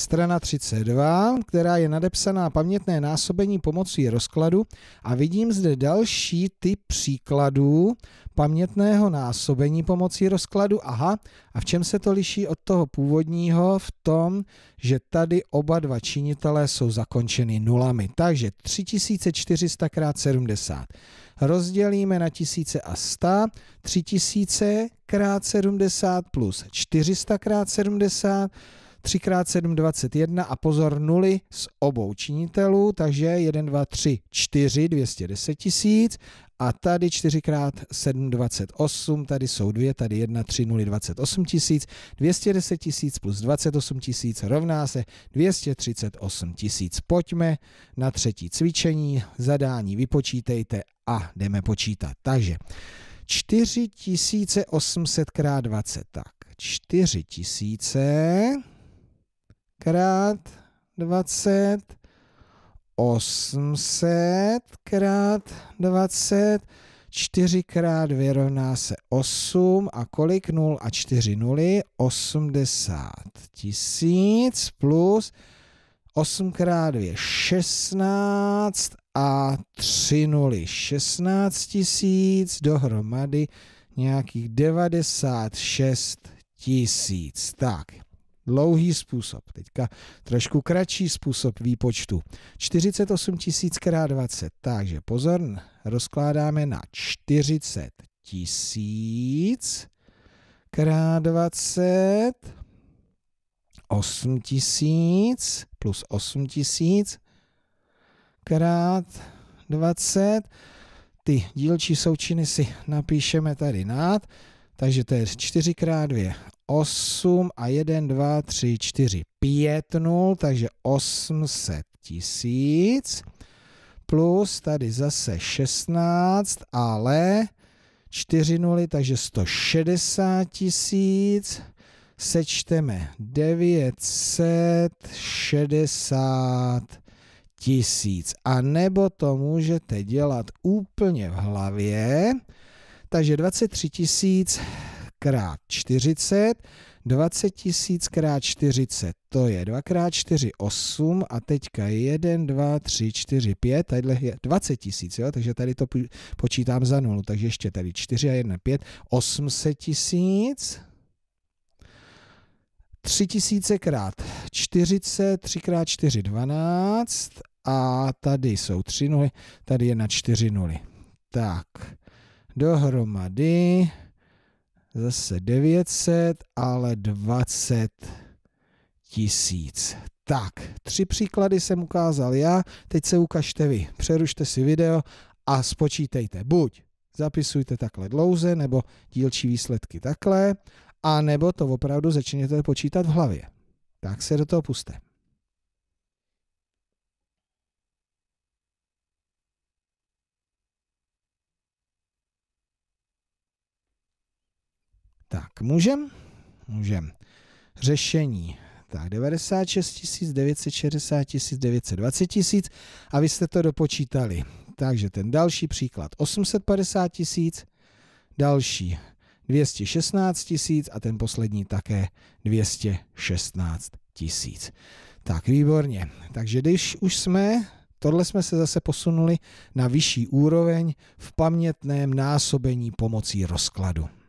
strana 32, která je nadepsaná pamětné násobení pomocí rozkladu a vidím zde další typ příkladů pamětného násobení pomocí rozkladu. Aha, a v čem se to liší od toho původního? V tom, že tady oba dva činitelé jsou zakončeny nulami. Takže 3400 x 70 rozdělíme na 1000 a 100, 3000 x 70 plus 400 x 70 3 x 7, 21 a pozor nuly z obou činitelů, takže 1, 2, 3, 4, 210 tisíc a tady 4 x 7, 28, tady jsou dvě, tady 1, 3, 0, 28 tisíc, 210 tisíc plus 28 tisíc rovná se 238 tisíc. Pojďme na třetí cvičení, zadání vypočítejte a jdeme počítat. Takže 4800 x 20, tak 4000 krát 20, 800 krát 20, 4 krát 2 rovná se 8 a kolik 0 a 4 nuly? 80 tisíc plus 8 krát 2 16 a 3 nuly 16 tisíc dohromady nějakých 96 tisíc. Tak. Dlouhý způsob. Teďka trošku kratší způsob výpočtu. 48 tisíc krát 20. Takže pozor, rozkládáme na 40 tisíc krát 20. 8 tisíc plus 8 tisíc krát 20. Ty dílčí součiny si napíšeme tady nád. Takže to je 4 x 2, 8 a 1, 2, 3, 4, 5 0, takže 800 tisíc. Plus tady zase 16, ale 4 nuly, takže 160 tisíc. Sečteme 960 tisíc. A nebo to můžete dělat úplně v hlavě. Takže 23 tisíc krát 40, 20 tisíc krát 40, to je 2 krát 4, 8 a teďka 1, 2, 3, 4, 5, tadyhle je 20 tisíc, takže tady to počítám za nulu, takže ještě tady 4 a 1, 5, 800 tisíc, 3 tisíce krát 40, 3 krát 4, 12 a tady jsou 3 nuly, tady je na 4 nuly. Tak, dohromady zase 900, ale 20 tisíc. Tak, tři příklady jsem ukázal já, teď se ukažte vy. Přerušte si video a spočítejte. Buď zapisujte takhle dlouze, nebo dílčí výsledky takhle, a nebo to opravdu začněte počítat v hlavě. Tak se do toho puste. Tak, můžem? Můžem. Řešení. Tak, 96 tisíc, 960 tisíc, 920 tisíc a vy jste to dopočítali. Takže ten další příklad 850 tisíc, další 216 tisíc a ten poslední také 216 tisíc. Tak, výborně. Takže když už jsme Tohle jsme se zase posunuli na vyšší úroveň v pamětném násobení pomocí rozkladu.